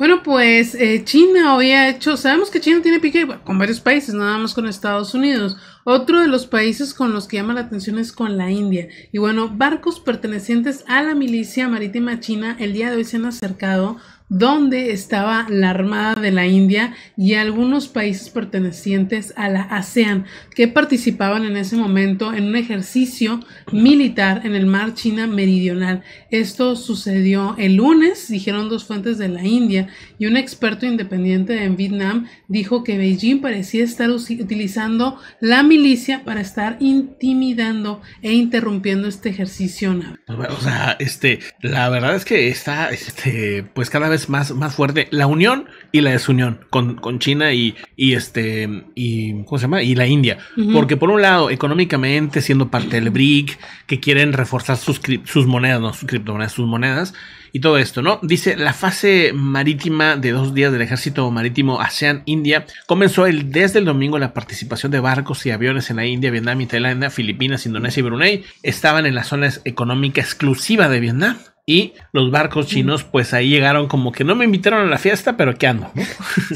Bueno, pues eh, China había hecho, sabemos que China tiene pique con varios países, nada más con Estados Unidos. Otro de los países con los que llama la atención es con la India. Y bueno, barcos pertenecientes a la milicia marítima china el día de hoy se han acercado donde estaba la Armada de la India y algunos países pertenecientes a la ASEAN, que participaban en ese momento en un ejercicio militar en el mar China Meridional. Esto sucedió el lunes, dijeron dos fuentes de la India, y un experto independiente en Vietnam dijo que Beijing parecía estar utilizando la milicia para estar intimidando e interrumpiendo este ejercicio naval. O sea, este, la verdad es que está, este, pues cada vez más, más fuerte la unión y la desunión con, China y, este y ¿cómo se llama? y la India. Porque por un lado, económicamente, siendo parte del BRIC, que quieren reforzar sus, sus monedas, no sus criptomonedas, sus monedas, y todo esto, ¿no? Dice, la fase marítima de dos días del ejército marítimo ASEAN-India comenzó el, desde el domingo la participación de barcos y aviones en la India, Vietnam y Tailandia, Filipinas, Indonesia y Brunei. Estaban en las zonas económica exclusiva de Vietnam y los barcos chinos, pues ahí llegaron como que no me invitaron a la fiesta, pero que ando.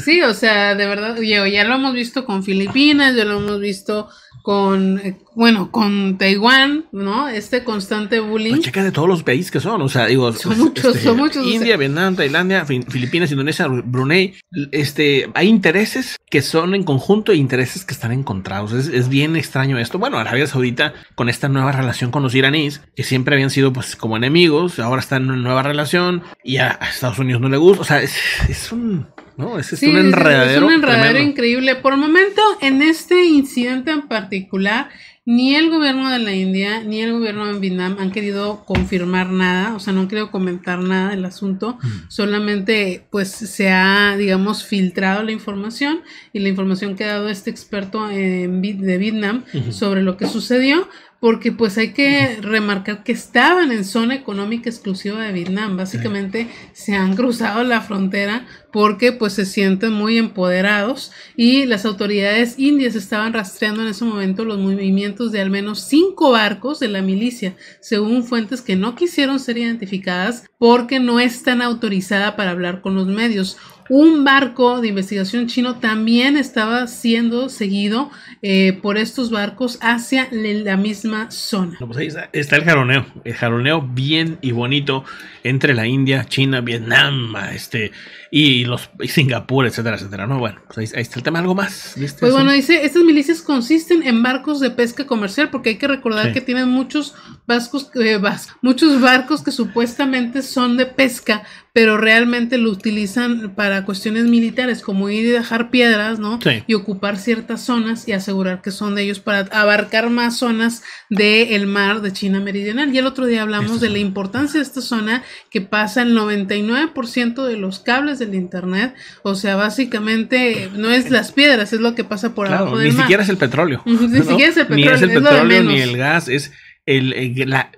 Sí, o sea, de verdad, ya, ya lo hemos visto con Filipinas, ya lo hemos visto con, eh, bueno, con Taiwán, ¿no? Este constante bullying. Pues checa de todos los países que son, o sea, digo. Son muchos, este, son muchos. India, Vietnam, Tailandia, Filipinas, Indonesia, Brunei. Este, hay intereses que son en conjunto e intereses que están encontrados. Es, bien extraño esto. Bueno, Arabia Saudita, con esta nueva relación con los iraníes, que siempre habían sido, pues, como enemigos, ahora están en una nueva relación y a, Estados Unidos no le gusta. O sea, es un ¿no? es un enredadero. increíble. Por el momento, en este incidente en particular, ni el gobierno de la India ni el gobierno de Vietnam han querido confirmar nada, o sea, no han querido comentar nada del asunto, mm. solamente pues se ha, digamos, filtrado la información y la información que ha dado este experto en, de Vietnam sobre lo que sucedió, porque pues hay que remarcar que estaban en zona económica exclusiva de Vietnam, básicamente se han cruzado la frontera porque pues se sienten muy empoderados y las autoridades indias estaban rastreando en ese momento los movimientos de al menos cinco barcos de la milicia, según fuentes que no quisieron ser identificadas porque no están autorizadas para hablar con los medios un barco de investigación chino también estaba siendo seguido eh, por estos barcos hacia la misma zona. Pues está, el jaroneo, el jaroneo bien y bonito entre la India, China, Vietnam, este y los Singapur, etcétera, etcétera. No, bueno, pues ahí, está el tema. ¿Algo más? Este pues bueno, dice, estas milicias consisten en barcos de pesca comercial, porque hay que recordar que tienen muchos vascos, eh, muchos barcos que supuestamente son de pesca, pero realmente lo utilizan para cuestiones militares, como ir y dejar piedras, ¿no? Sí. Y ocupar ciertas zonas y asegurar que son de ellos para abarcar más zonas del mar de China Meridional. Y el otro día hablamos de la importancia de esta zona que pasa el 99% de los cables del Internet, o sea, básicamente no es las piedras, es lo que pasa por abajo del ni siquiera es el petróleo. ni siquiera es el petróleo, ni el, petróleo, ni el gas, es el, eh,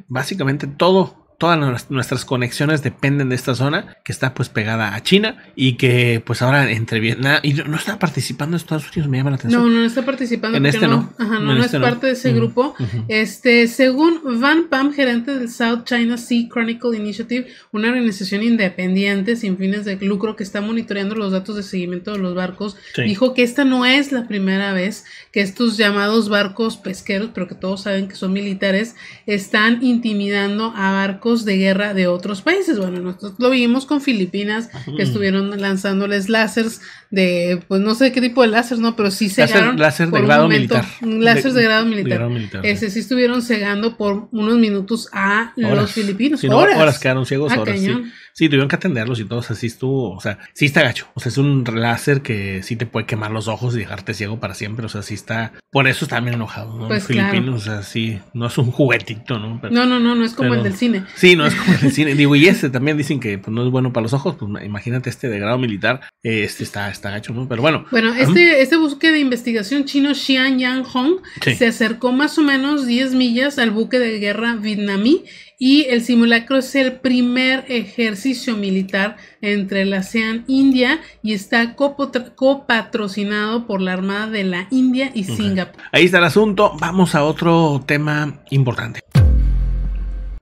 básicamente todo todas nuestras conexiones dependen de esta zona que está pues pegada a China y que pues ahora entre Vietnam y no está participando Estados Unidos, me llama la atención. No, no está participando. En este no. Ajá, no, es este parte de ese grupo. Este, según Van Pam, gerente del South China Sea Chronicle Initiative, una organización independiente sin fines de lucro que está monitoreando los datos de seguimiento de los barcos, dijo que esta no es la primera vez que estos llamados barcos pesqueros, pero que todos saben que son militares, están intimidando a barcos de guerra de otros países. Bueno, nosotros lo vimos con Filipinas, que estuvieron lanzándoles láseres de, pues no sé qué tipo de láser, ¿no? Pero sí se Láser, de grado militar. láser de, grado militar. Ese, sí estuvieron cegando por unos minutos a los filipinos. horas. quedaron ciegos, ah, horas. Sí. sí. tuvieron que atenderlos y todos así estuvo, o sea, sí está gacho. O sea, es un láser que sí te puede quemar los ojos y dejarte ciego para siempre. O sea, sí está. Por eso están enojado ¿no? Pues, filipinos, o sea, sí, no es un juguetito, ¿no? no, no, no, no es como el del cine. Sí, no es como el del cine. Digo, y ese también dicen que pues, no es bueno para los ojos. Pues imagínate este de grado militar. Eh, este está está Pero bueno. Bueno, este, este buque de investigación chino Xian Yang Hong se acercó más o menos 10 millas al buque de guerra vietnamí y el simulacro es el primer ejercicio militar entre la ASEAN India y está copatrocinado por la Armada de la India y Singapur. Ahí está el asunto. Vamos a otro tema importante.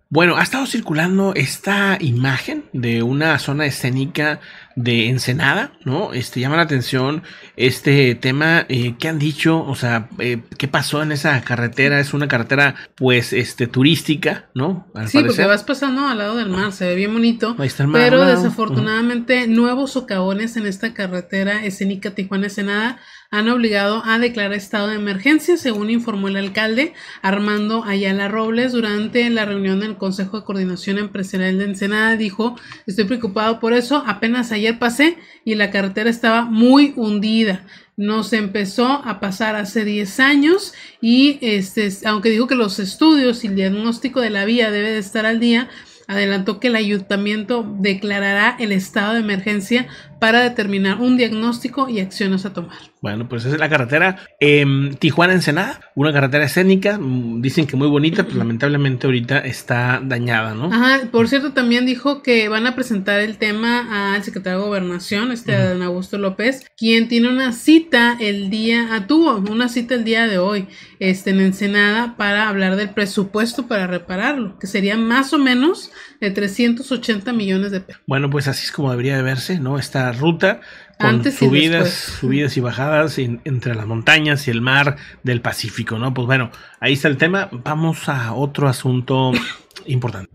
Bueno, ha estado circulando esta imagen de una zona escénica de Ensenada, ¿no? Este, llama la atención este tema, eh, ¿qué han dicho? O sea, eh, ¿qué pasó en esa carretera? Es una carretera, pues, este, turística, ¿no? sí, porque vas pasando al lado del mar, se ve bien bonito. pero desafortunadamente, nuevos socavones en esta carretera escénica Tijuana-Ensenada han obligado a declarar estado de emergencia, según informó el alcalde Armando Ayala Robles durante la reunión del Consejo de Coordinación Empresarial de Ensenada. Dijo, estoy preocupado por eso, apenas hay pasé y la carretera estaba muy hundida. Nos empezó a pasar hace 10 años y este, aunque dijo que los estudios y el diagnóstico de la vía debe de estar al día, adelantó que el ayuntamiento declarará el estado de emergencia para determinar un diagnóstico y acciones a tomar. Bueno, pues esa es la carretera eh, em, Tijuana-Ensenada, una carretera escénica, mm, dicen que muy bonita, pero lamentablemente ahorita está dañada, ¿no? Ajá, por cierto, también dijo que van a presentar el tema al secretario de Gobernación, este don Augusto López, quien tiene una cita el día, a ah, tuvo una cita el día de hoy este, en Ensenada para hablar del presupuesto para repararlo, que sería más o menos de 380 millones de pesos. Bueno, pues así es como debería de verse, ¿no? Esta ruta, con subidas, y subidas y bajadas entre las montañas y el mar del Pacífico, ¿no? Pues bueno, ahí está el tema. Vamos a otro asunto importante.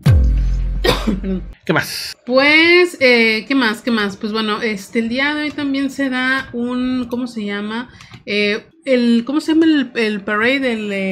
¿Qué más? Pues, eh, ¿qué más? ¿Qué más? Pues bueno, este, el día de hoy también se da un, ¿cómo se llama? Eh, el, ¿Cómo se llama el, parade?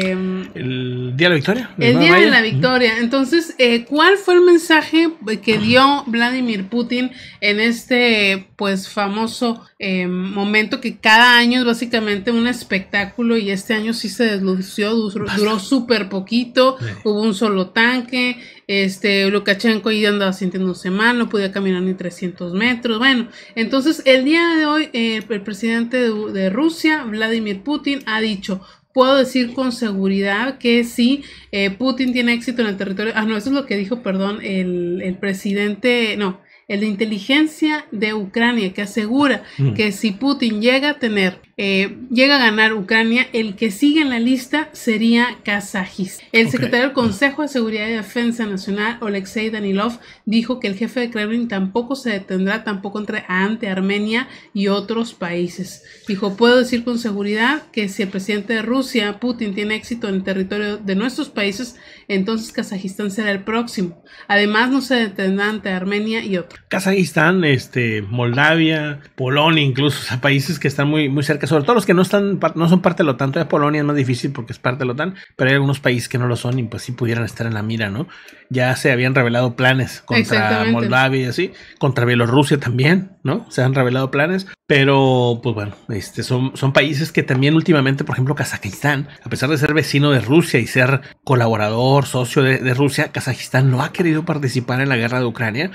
Em, el Día de la Victoria. El Día de la Victoria. Entonces, eh, ¿cuál fue el mensaje que dio Vladimir Putin en este pues famoso em, momento que cada año es básicamente un espectáculo y este año sí se deslució, duró, súper poquito, hubo un solo tanque, este Lukashenko ya andaba sintiéndose mal, no podía caminar ni 300 metros. Bueno, entonces el día de hoy eh, el presidente de Rusia Vladimir Putin, ha dicho, puedo decir con seguridad que si eh, Putin tiene éxito en el territorio. Ah, no, eso es lo que dijo, perdón, el, el presidente, no, el de inteligencia de Ucrania, que asegura mm. que si Putin llega a tener eh, llega a ganar Ucrania, el que sigue en la lista sería Kazajistán. El secretario del Consejo de Seguridad y Defensa Nacional, Oleksiy Danilov, dijo que el jefe de Kremlin tampoco se detendrá, tampoco entre ante Armenia y otros países. Dijo, puedo decir con seguridad que si el presidente de Rusia, Putin, tiene éxito en el territorio de nuestros países, entonces Kazajistán será el próximo. Además, no se detendrá ante Armenia y otros. Kazajistán, este, Moldavia, Polonia, incluso, o países que están muy, muy cerca sobre todo los que no están, no son parte de lo tanto de Polonia es más difícil porque es parte de la OTAN, pero hay algunos países que no lo son y pues sí pudieran estar en la mira, ¿no? Ya se habían revelado planes contra Moldavia y así, contra Bielorrusia también, ¿no? Se han revelado planes, pero pues bueno, este, son, son países que también últimamente, por ejemplo, Kazajistán, a pesar de ser vecino de Rusia y ser colaborador, socio de, Rusia, Kazajistán no ha querido participar en la guerra de Ucrania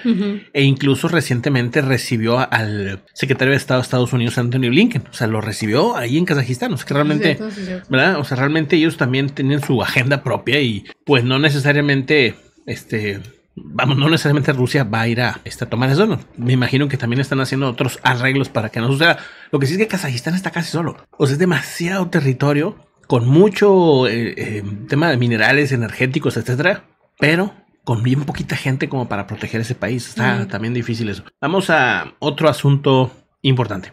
e incluso recientemente recibió al secretario de Estado de Estados Unidos, Anthony Blinken, o sea, lo recibió vio ahí en Kazajistán. O sea que realmente, ¿verdad? O sea, realmente ellos también tienen su agenda propia y pues no necesariamente, este, vamos, no necesariamente Rusia va a ir a, tomar eso. No. Me imagino que también están haciendo otros arreglos para que no suceda. Lo que sí es que Kazajistán está casi solo. O sea, es demasiado territorio con mucho eh, eh, tema de minerales energéticos, etcétera, pero con bien poquita gente como para proteger ese país. Está también difícil eso. Vamos a otro asunto importante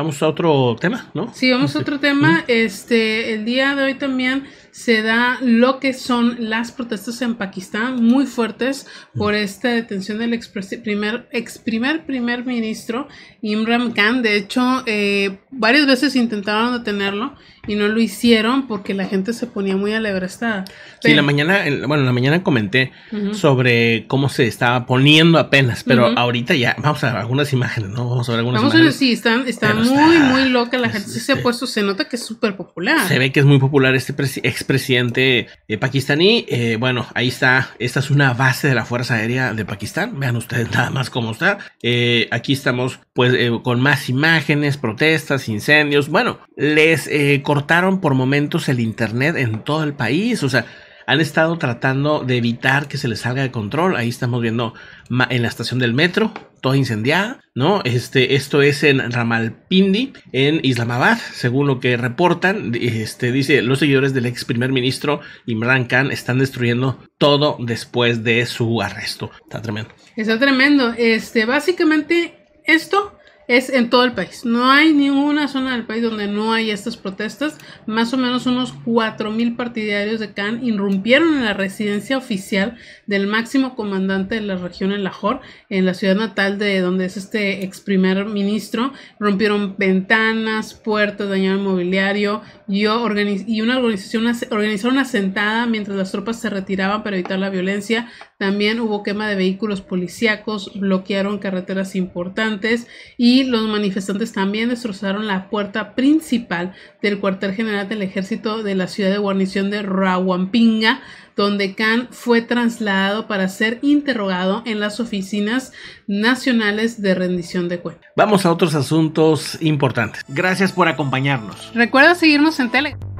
vamos a otro tema, ¿no? Sí, vamos a este, otro tema. Este, el día de hoy también se da lo que son las protestas en Pakistán, muy fuertes por esta detención del ex primer, ex primer, primer ministro Imran Khan. De hecho, eh, varias veces intentaron detenerlo y no lo hicieron porque la gente se ponía muy alegre Sí, la mañana, bueno, la mañana comenté sobre cómo se estaba poniendo apenas, pero ahorita ya, vamos a ver algunas imágenes, ¿no? Vamos a ver algunas vamos A ver, sí, están, está muy, muy loca la gente. se ha este puesto, se nota que es súper popular. Se ve que es muy popular este ex presidente eh, pakistaní. Eh, bueno, ahí está. Esta es una base de la Fuerza Aérea de Pakistán. Vean ustedes nada más cómo está. Eh, aquí estamos pues con más imágenes, protestas, incendios. Bueno, les cortaron por momentos el internet en todo el país. O sea, han estado tratando de evitar que se les salga de control. Ahí estamos viendo en la estación del metro, toda incendiada, ¿no? Este, esto es en Ramalpindi, en Islamabad, según lo que reportan. Este, dice, los seguidores del ex primer ministro Imran Khan están destruyendo todo después de su arresto. Está tremendo. Está tremendo. Este, básicamente, esto es en todo el país. No hay ninguna zona del país donde no hay estas protestas. Más o menos unos 4.000 partidarios de Khan irrumpieron en la residencia oficial del máximo comandante de la región en Lahore, en la ciudad natal de donde es este ex primer ministro. Rompieron ventanas, puertas, dañaron mobiliario y, y una organización organizaron una sentada mientras las tropas se retiraban para evitar la violencia. También hubo quema de vehículos policíacos, bloquearon carreteras importantes y los manifestantes también destrozaron la puerta principal del cuartel general del ejército de la ciudad de guarnición de Rawampinga, donde Khan fue trasladado para ser interrogado en las oficinas nacionales de rendición de cuentas. Vamos a otros asuntos importantes. Gracias por acompañarnos. Recuerda seguirnos en Telegram.